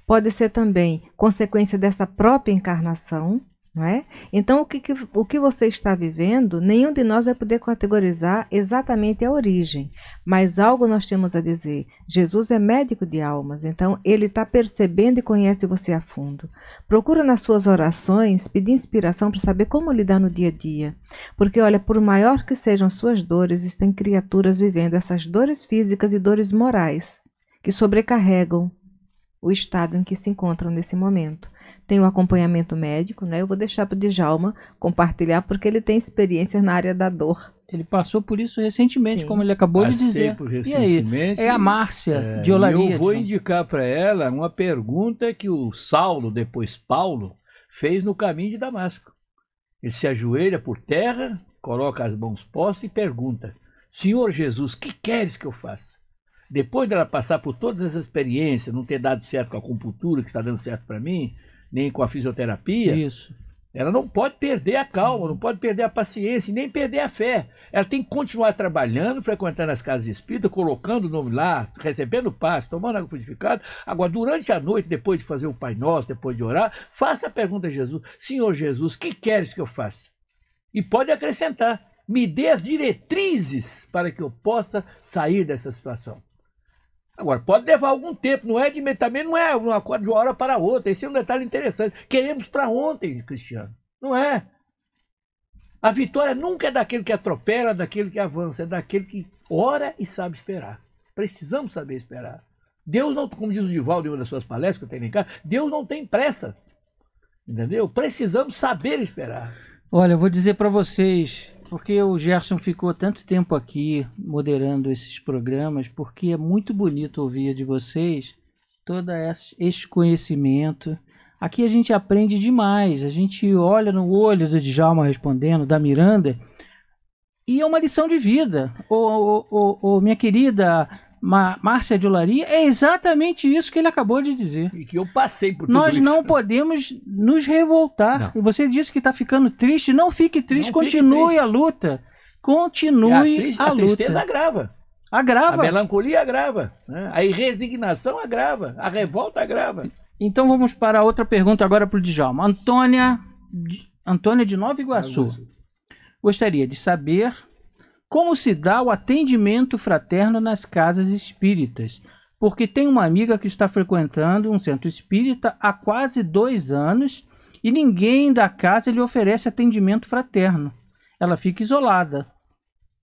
Pode ser também consequência dessa própria encarnação, não é? Então, o que, que, o que você está vivendo, nenhum de nós vai poder categorizar exatamente a origem, mas algo nós temos a dizer. Jesus é médico de almas, então ele está percebendo e conhece você a fundo. Procura nas suas orações pedir inspiração para saber como lidar no dia a dia, porque olha, por maior que sejam suas dores, existem criaturas vivendo essas dores físicas e dores morais que sobrecarregam o estado em que se encontram nesse momento. Tem o acompanhamento médico, né? Eu vou deixar para o Djalma compartilhar, porque ele tem experiência na área da dor. Ele passou por isso recentemente, Sim. como ele acabou Passei de dizer. Por recentemente, e aí? É a Márcia é, de Olaria. Eu vou indicar para ela uma pergunta que o Saulo, depois Paulo, fez no caminho de Damasco. Ele se ajoelha por terra, coloca as mãos postas e pergunta: Senhor Jesus, que queres que eu faça? depois dela passar por todas essas experiências, não ter dado certo com a compultura, que está dando certo para mim, nem com a fisioterapia, Isso. ela não pode perder a calma, Sim. não pode perder a paciência, nem perder a fé. Ela tem que continuar trabalhando, frequentando as casas espíritas, colocando o nome lá, recebendo passe, tomando água purificada. Agora, durante a noite, depois de fazer o Pai Nosso, depois de orar, faça a pergunta a Jesus: Senhor Jesus, o que queres que eu faça? E pode acrescentar: me dê as diretrizes para que eu possa sair dessa situação. Agora, pode levar algum tempo, não é de também não é uma acordo de uma hora para outra. Esse é um detalhe interessante. Queremos para ontem, Cristiano. Não é. A vitória nunca é daquele que atropela, daquele que avança, é daquele que ora e sabe esperar. Precisamos saber esperar. Deus não, como diz o Divaldo em uma das suas palestras que eu tenho em casa, Deus não tem pressa. Entendeu? Precisamos saber esperar. Olha, eu vou dizer para vocês, porque o Gerson ficou tanto tempo aqui moderando esses programas, porque é muito bonito ouvir de vocês todo esse conhecimento. Aqui a gente aprende demais, a gente olha no olho do Djalma respondendo, da Miranda, e é uma lição de vida. Ô, ô, ô, ô minha querida Márcia de Olaria, é exatamente isso que ele acabou de dizer. E que eu passei por tudo Nós não podemos nos revoltar. Não. E você disse que está ficando triste. Não fique triste, não continue fique triste. a luta. Continue a, a, a luta. A tristeza agrava. Agrava. A melancolia agrava. Né? A resignação agrava. A revolta agrava. Então vamos para outra pergunta agora para o Djalma. Antônia, Antônia de Nova Iguaçu. Gostaria de saber como se dá o atendimento fraterno nas casas espíritas, porque tem uma amiga que está frequentando um centro espírita há quase dois anos e ninguém da casa lhe oferece atendimento fraterno. Ela fica isolada.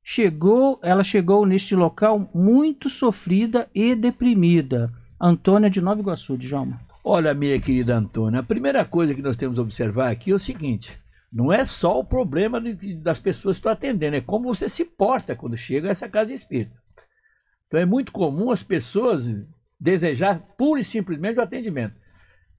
Chegou, ela chegou neste local muito sofrida e deprimida. Antônia de Nova Iguaçu, Djalma. Olha, minha querida Antônia, a primeira coisa que nós temos a observar aqui é o seguinte: não é só o problema de, das pessoas que estão atendendo, é como você se porta quando chega a essa casa espírita. Então é muito comum as pessoas desejar pura e simplesmente o atendimento.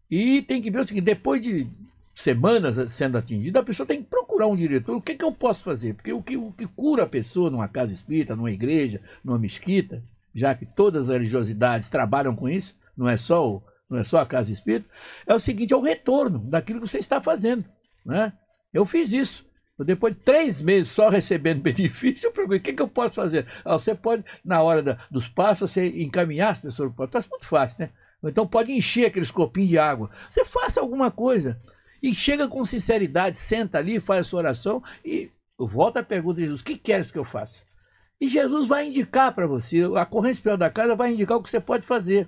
E tem que ver o seguinte, depois de semanas sendo atingida, a pessoa tem que procurar um diretor. O que, é que eu posso fazer? Porque o que, o que cura a pessoa numa casa espírita, numa igreja, numa mesquita, já que todas as religiosidades trabalham com isso, não é só, o, não é só a casa espírita, é o seguinte, é o retorno daquilo que você está fazendo. Né? Eu fiz isso. Depois de três meses só recebendo benefício, eu pergunto, o que, que eu posso fazer? Ah, você pode, na hora da, dos passos, você encaminhar as pessoas para o passo. É muito fácil, né? então pode encher aqueles copinhos de água. Você faça alguma coisa. E chega com sinceridade, senta ali, faz a sua oração e volta à pergunta de Jesus, o que queres que eu faça? E Jesus vai indicar para você, a corrente espiritual da casa vai indicar o que você pode fazer.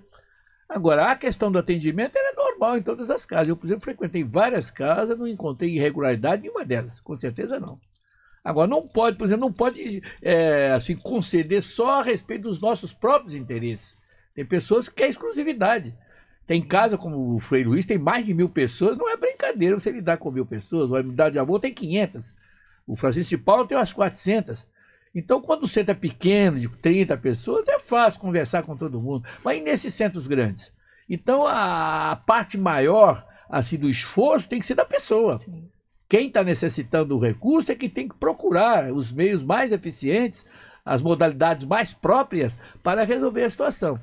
Agora, a questão do atendimento era normal em todas as casas. Eu, por exemplo, frequentei várias casas, não encontrei irregularidade em nenhuma delas, com certeza não. Agora, não pode, por exemplo, não pode é, assim, conceder só a respeito dos nossos próprios interesses. Tem pessoas que querem é exclusividade. Tem casa como o Frei Luiz, tem mais de mil pessoas, não é brincadeira você lidar com mil pessoas. O Unidade de Amor tem 500. O Francisco de Paulo tem umas 400. Então, quando o centro é pequeno, de 30 pessoas, é fácil conversar com todo mundo. Mas e nesses centros grandes? Então, a parte maior assim, do esforço tem que ser da pessoa. Sim. Quem está necessitando do recurso é que tem que procurar os meios mais eficientes, as modalidades mais próprias para resolver a situação.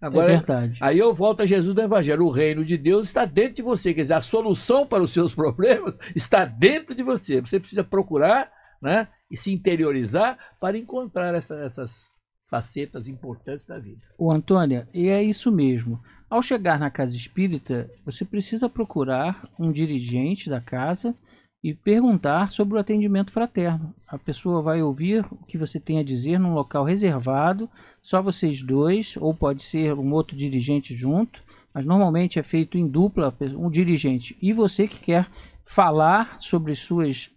Agora, é verdade. Aí eu volto a Jesus do Evangelho. O reino de Deus está dentro de você. Quer dizer, a solução para os seus problemas está dentro de você. Você precisa procurar, né? e se interiorizar para encontrar essa, essas facetas importantes da vida. O Antônia, e é isso mesmo. Ao chegar na casa espírita, você precisa procurar um dirigente da casa e perguntar sobre o atendimento fraterno. A pessoa vai ouvir o que você tem a dizer num local reservado, só vocês dois, ou pode ser um outro dirigente junto, mas normalmente é feito em dupla, um dirigente e você que quer falar sobre suas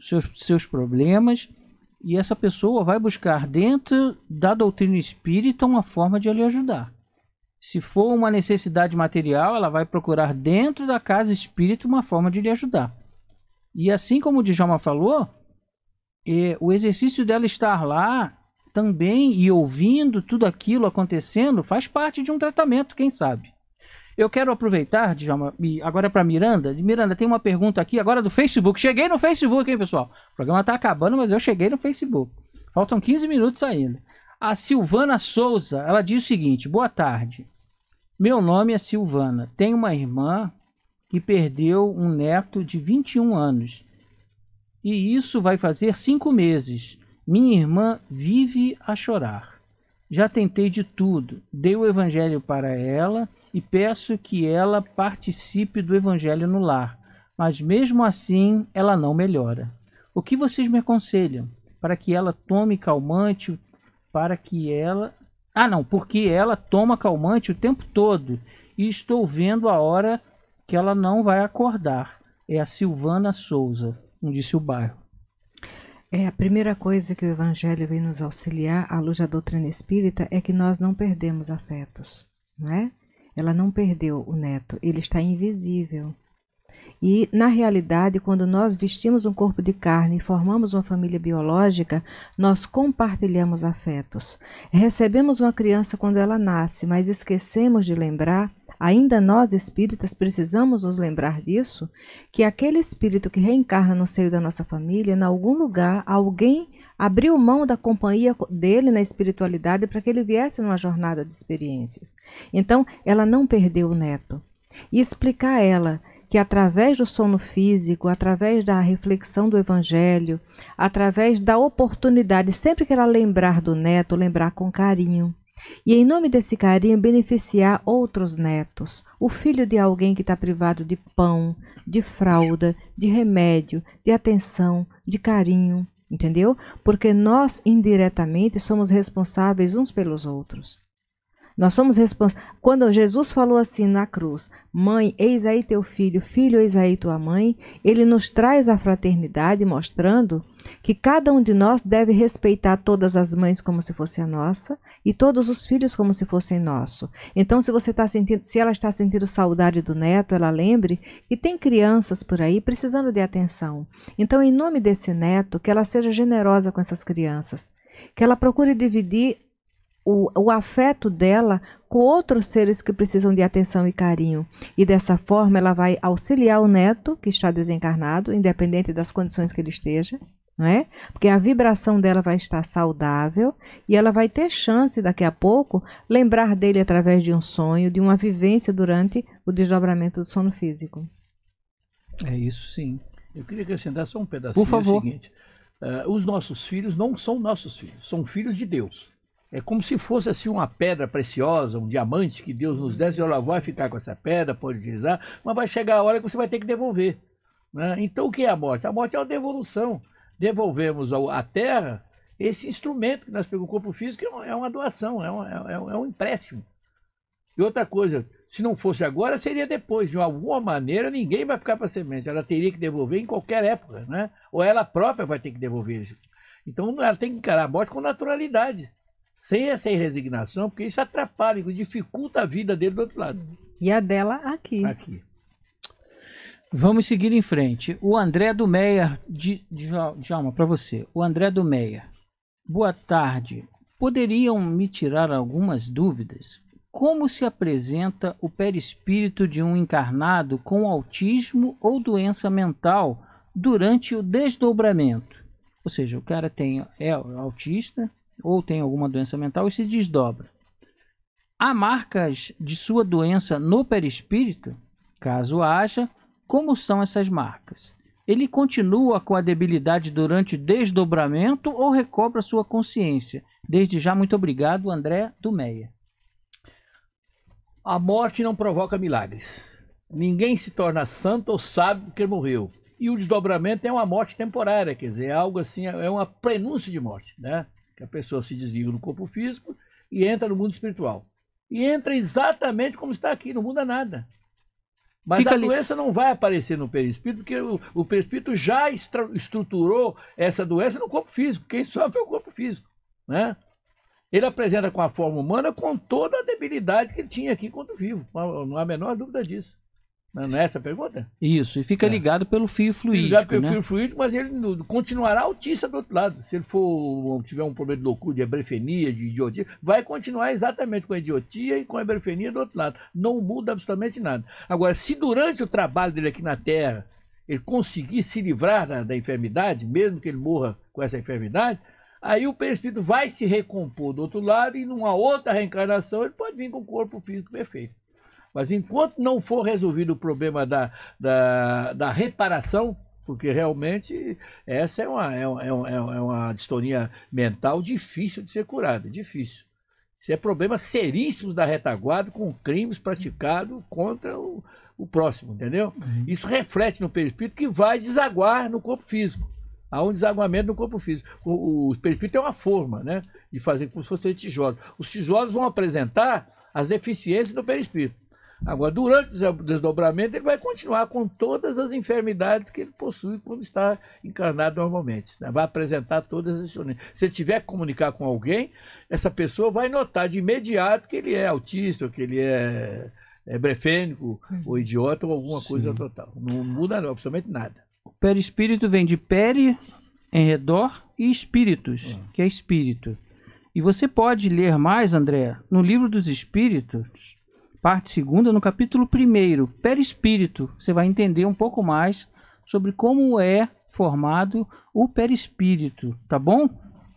seus, seus problemas, e essa pessoa vai buscar dentro da doutrina espírita uma forma de lhe ajudar. Se for uma necessidade material, ela vai procurar dentro da casa espírita uma forma de lhe ajudar. E assim como o Djalma falou, eh, o exercício dela estar lá também e ouvindo tudo aquilo acontecendo faz parte de um tratamento, quem sabe. Eu quero aproveitar, Djalma, agora é para Miranda. Miranda, tem uma pergunta aqui agora do Facebook. Cheguei no Facebook, hein, pessoal? O programa tá acabando, mas eu cheguei no Facebook. Faltam 15 minutos ainda. A Silvana Souza, ela diz o seguinte: Boa tarde. Meu nome é Silvana. Tenho uma irmã que perdeu um neto de 21 anos. E isso vai fazer cinco meses. Minha irmã vive a chorar. Já tentei de tudo. Dei o evangelho para ela e peço que ela participe do Evangelho no lar, mas mesmo assim ela não melhora. O que vocês me aconselham para que ela tome calmante, para que ela. Ah, não, porque ela toma calmante o tempo todo e estou vendo a hora que ela não vai acordar. É a Silvana Souza, um disse o bairro. É, a primeira coisa que o Evangelho vem nos auxiliar, à luz da doutrina espírita, é que nós não perdemos afetos, não é? Ela não perdeu o neto, ele está invisível. E, na realidade, quando nós vestimos um corpo de carne e formamos uma família biológica, nós compartilhamos afetos. Recebemos uma criança quando ela nasce, mas esquecemos de lembrar, ainda nós espíritas precisamos nos lembrar disso, que aquele espírito que reencarna no seio da nossa família, em algum lugar, alguém abriu mão da companhia dele na espiritualidade para que ele viesse numa jornada de experiências. Então, ela não perdeu o neto. E explicar a ela que através do sono físico, através da reflexão do evangelho, através da oportunidade, sempre que ela lembrar do neto, lembrar com carinho. E em nome desse carinho, beneficiar outros netos, o filho de alguém que está privado de pão, de fralda, de remédio, de atenção, de carinho entendeu? Porque nós indiretamente somos responsáveis uns pelos outros. Nós somos responsáveis. Quando Jesus falou assim na cruz, mãe, eis aí teu filho, filho, eis aí tua mãe, ele nos traz a fraternidade, mostrando que cada um de nós deve respeitar todas as mães como se fosse a nossa e todos os filhos como se fossem nosso. Então, se você está sentindo, se ela está sentindo saudade do neto, ela lembre que tem crianças por aí precisando de atenção. Então, em nome desse neto, que ela seja generosa com essas crianças, que ela procure dividir o, o afeto dela com outros seres que precisam de atenção e carinho. E dessa forma, ela vai auxiliar o neto que está desencarnado, independente das condições que ele esteja, né? Porque a vibração dela vai estar saudável e ela vai ter chance daqui a pouco lembrar dele através de um sonho, de uma vivência durante o desdobramento do sono físico. É isso sim. Eu queria acrescentar só um pedacinho Por é favor. É seguinte. Uh, os nossos filhos não são nossos filhos, são filhos de Deus é como se fosse assim uma pedra preciosa, um diamante que Deus nos desse, ela vai ficar com essa pedra, pode utilizar, mas vai chegar a hora que você vai ter que devolver. Né? Então o que é a morte? A morte é uma devolução. Devolvemos à terra esse instrumento que nós pegamos, o corpo físico é uma é doação, é, é, um, é um empréstimo. E outra coisa, se não fosse agora, seria depois. De alguma maneira, ninguém vai ficar para a semente. Ela teria que devolver em qualquer época, né? Ou ela própria vai ter que devolver isso. Então, ela tem que encarar a morte com naturalidade sem essa resignação, porque isso atrapalha, dificulta a vida dele do outro lado. E a dela aqui. Aqui. Vamos seguir em frente. O André do Meia, de, de, Djalma, para você. O André do Meia. Boa tarde. Poderiam me tirar algumas dúvidas? Como se apresenta o perispírito de um encarnado com autismo ou doença mental durante o desdobramento? Ou seja, o cara tem, é autista, ou tem alguma doença mental e se desdobra. Há marcas de sua doença no perispírito? Caso haja, como são essas marcas? Ele continua com a debilidade durante o desdobramento ou recobra sua consciência? Desde já, muito obrigado, André Dumeia. A morte não provoca milagres. Ninguém se torna santo ou sabe que morreu. E o desdobramento é uma morte temporária, quer dizer, é algo assim, é uma prenúncia de morte, né? que a pessoa se desliga do corpo físico e entra no mundo espiritual. E entra exatamente como está aqui, não muda nada. Mas Fica a doença não vai aparecer no perispírito, porque o, o perispírito já estruturou essa doença no corpo físico. Quem sofre é o corpo físico. Né? Ele apresenta com a forma humana com toda a debilidade que ele tinha aqui quando vivo. Não há a menor dúvida disso. Não é essa a pergunta? Isso, e fica é. ligado pelo fio fluídico. Ligado pelo né? fio fluídico, mas ele continuará autista do outro lado. Se ele for tiver um problema de loucura, de ebrefemia, de idiotia, vai continuar exatamente com a idiotia e com a ebrefemia do outro lado. Não muda absolutamente nada. Agora, se durante o trabalho dele aqui na Terra ele conseguir se livrar da, da enfermidade, mesmo que ele morra com essa enfermidade, aí o perispírito vai se recompor do outro lado e numa outra reencarnação ele pode vir com o corpo físico perfeito. Mas enquanto não for resolvido o problema da, da, da reparação, porque realmente essa é uma, é, é, uma, é, é uma distonia mental difícil de ser curada, é difícil. Isso é problema seríssimo da retaguarda com crimes praticados contra o, o próximo, entendeu? Uhum. Isso reflete no perispírito que vai desaguar no corpo físico. Há um desaguamento no corpo físico. O, o perispírito é uma forma, né? De fazer como se fossem tijolos. Os tijolos vão apresentar as deficiências do perispírito. Agora, durante o desdobramento, ele vai continuar com todas as enfermidades que ele possui quando está encarnado normalmente. Né? Vai apresentar todas as Se ele tiver que comunicar com alguém, essa pessoa vai notar de imediato que ele é autista, que ele é, é brefênico, ou idiota, ou alguma Sim. coisa total. Não muda não, absolutamente nada. O perispírito vem de pere em redor, e espíritos, hum. que é espírito. E você pode ler mais, André, no livro dos espíritos, parte segunda, no capítulo 1, perispírito, você vai entender um pouco mais sobre como é formado o perispírito, tá bom?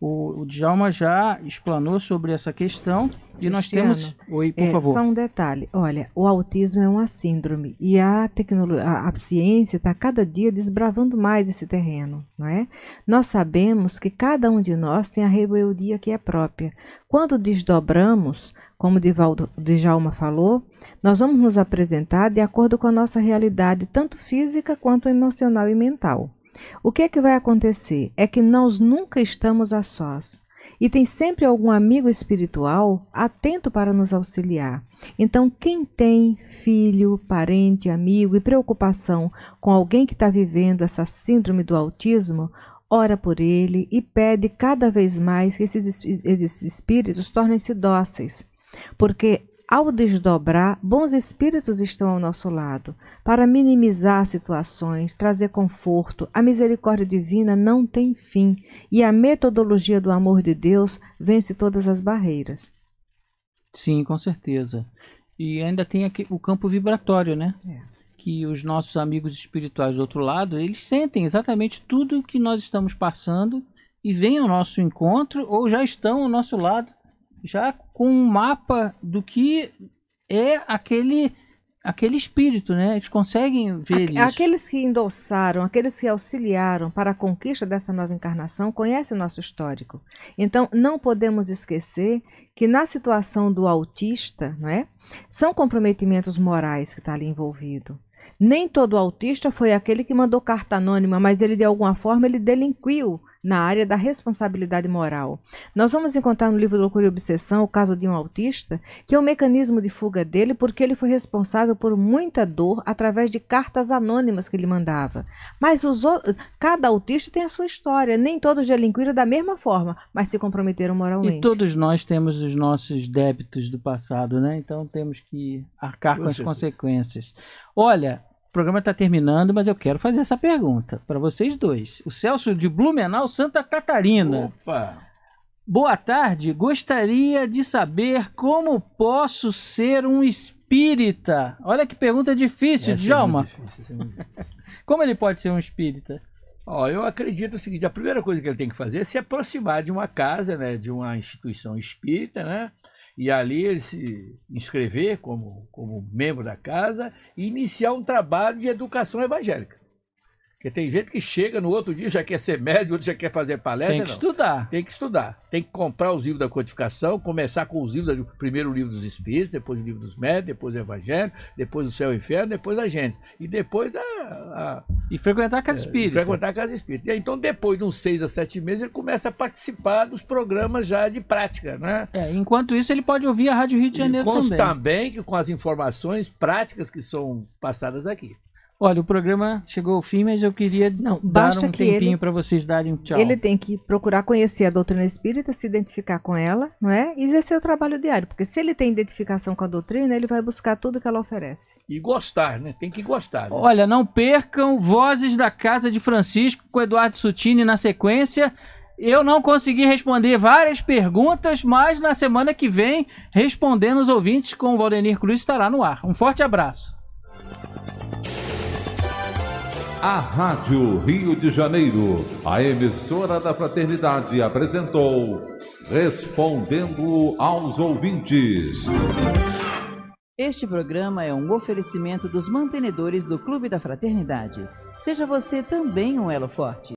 O, o Djalma já explanou sobre essa questão e Cristiano, nós temos. Oi, por é, favor. Só um detalhe: olha, o autismo é uma síndrome e a tecnologia, a, a ciência está cada dia desbravando mais esse terreno, não é? Nós sabemos que cada um de nós tem a rebeldia que é própria. Quando desdobramos, como o Djalma falou, nós vamos nos apresentar de acordo com a nossa realidade, tanto física quanto emocional e mental. O que é que vai acontecer? É que nós nunca estamos a sós. E tem sempre algum amigo espiritual atento para nos auxiliar. Então, quem tem filho, parente, amigo e preocupação com alguém que está vivendo essa síndrome do autismo, ora por ele e pede cada vez mais que esses, esses espíritos tornem-se dóceis, porque ao desdobrar, bons espíritos estão ao nosso lado para minimizar situações, trazer conforto. A misericórdia divina não tem fim e a metodologia do amor de Deus vence todas as barreiras. Sim, com certeza. E ainda tem aqui o campo vibratório, né? É. Que os nossos amigos espirituais do outro lado, eles sentem exatamente tudo o que nós estamos passando e vêm ao nosso encontro ou já estão ao nosso lado já com um mapa do que é aquele aquele espírito, né? Eles conseguem ver Aqu Aqueles que endossaram, aqueles que auxiliaram para a conquista dessa nova encarnação conhecem o nosso histórico. Então, não podemos esquecer que na situação do autista, não é? São comprometimentos morais que está ali envolvido. Nem todo autista foi aquele que mandou carta anônima, mas ele de alguma forma ele delinquiu na área da responsabilidade moral. Nós vamos encontrar no livro Loucura e Obsessão o caso de um autista, que é o um mecanismo de fuga dele porque ele foi responsável por muita dor através de cartas anônimas que ele mandava. Mas os, cada autista tem a sua história, nem todos delinquiram da mesma forma, mas se comprometeram moralmente. E todos nós temos os nossos débitos do passado, né? Então temos que arcar com as consequências. Olha, o programa está terminando, mas eu quero fazer essa pergunta para vocês dois. O Celso de Blumenau, Santa Catarina. Opa! Boa tarde, gostaria de saber como posso ser um espírita. Olha que pergunta difícil, essa é Djalma. É difícil, é como ele pode ser um espírita? Ó, eu acredito o seguinte, a primeira coisa que ele tem que fazer é se aproximar de uma casa, né, de uma instituição espírita, né? e ali ele se inscrever como, como membro da casa e iniciar um trabalho de educação evangélica. Porque tem gente que chega no outro dia já quer ser médico, outro já quer fazer palestra. Tem que não. estudar. Tem que estudar. Tem que comprar os livros da codificação, começar com os livros, do, primeiro o livro dos Espíritos, depois o livro dos médicos depois o Evangelho, depois o Céu e o Inferno, depois a gente. E depois a, a. e frequentar a Casa é, Espírita. É, frequentar a Casa Espírita. Aí, então, depois de uns seis a sete meses, ele começa a participar dos programas já de prática, né? É, enquanto isso, ele pode ouvir a Rádio Rio de Janeiro e também. também que com as informações práticas que são passadas aqui. Olha, o programa chegou ao fim, mas eu queria não, dar um tempinho para vocês darem um tchau. Ele tem que procurar conhecer a doutrina espírita, se identificar com ela, não é? E exercer é o trabalho diário, porque se ele tem identificação com a doutrina, ele vai buscar tudo que ela oferece. E gostar, né? Tem que gostar. Né? Olha, não percam Vozes da Casa de Francisco com Eduardo Sutini na sequência. Eu não consegui responder várias perguntas, mas na semana que vem, respondendo os ouvintes com o Valdenir Cruz estará no ar. Um forte abraço. A Rádio Rio de Janeiro, a emissora da fraternidade, apresentou Respondendo aos Ouvintes. Este programa é um oferecimento dos mantenedores do Clube da Fraternidade. Seja você também um elo forte.